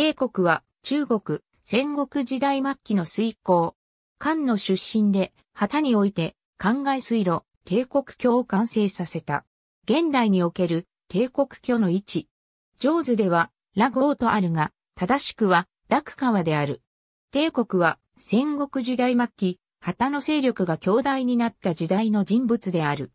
帝国は中国、戦国時代末期の水行。漢の出身で、旗において、灌漑水路、帝国橋を完成させた。現代における帝国橋の位置。上図では、ラゴーとあるが、正しくは、楽川である。帝国は、戦国時代末期、旗の勢力が強大になった時代の人物である。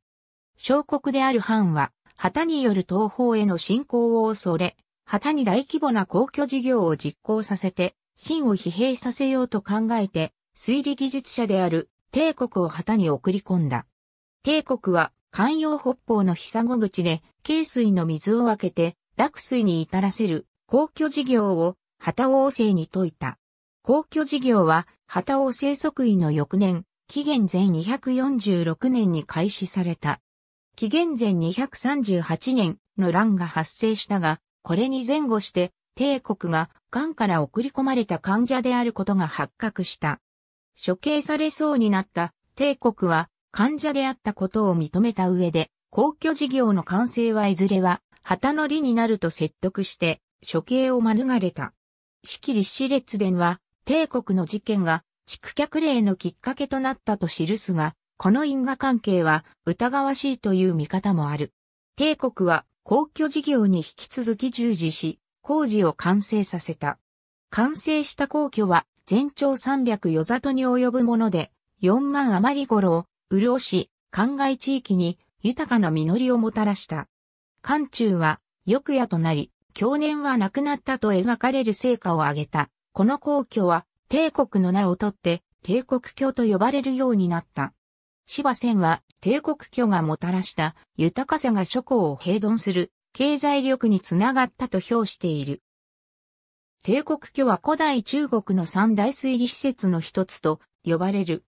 小国である藩は、旗による東方への侵攻を恐れ、旗に大規模な公共事業を実行させて、真を疲弊させようと考えて、推理技術者である帝国を旗に送り込んだ。帝国は関陽北方の久子口で、軽水の水を分けて、落水に至らせる公共事業を旗王政に説いた。公共事業は旗王政即位の翌年、紀元前246年に開始された。紀元前238年の乱が発生したが、これに前後して、帝国が、癌から送り込まれた患者であることが発覚した。処刑されそうになった帝国は患者であったことを認めた上で、公共事業の完成はいずれは旗の利になると説得して処刑を免れた。四季立志列伝は帝国の事件が蓄脚令のきっかけとなったと記すが、この因果関係は疑わしいという見方もある。帝国は皇居事業に引き続き従事し、工事を完成させた。完成した皇居は全長300余里に及ぶもので、4万余り頃を潤し、灌漑地域に豊かな実りをもたらした。漢中は翌夜となり、去年は亡くなったと描かれる成果を挙げた。この皇居は帝国の名をとって帝国居と呼ばれるようになった。芝仙は帝国巨がもたらした豊かさが諸侯を平凡する経済力につながったと評している。帝国巨は古代中国の三大水利施設の一つと呼ばれる。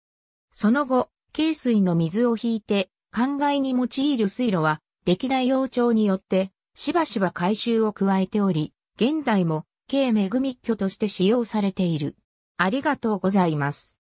その後、軽水の水を引いて、灌漑に用いる水路は、歴代王朝によって、しばしば改修を加えており、現代も、軽恵み巨として使用されている。ありがとうございます。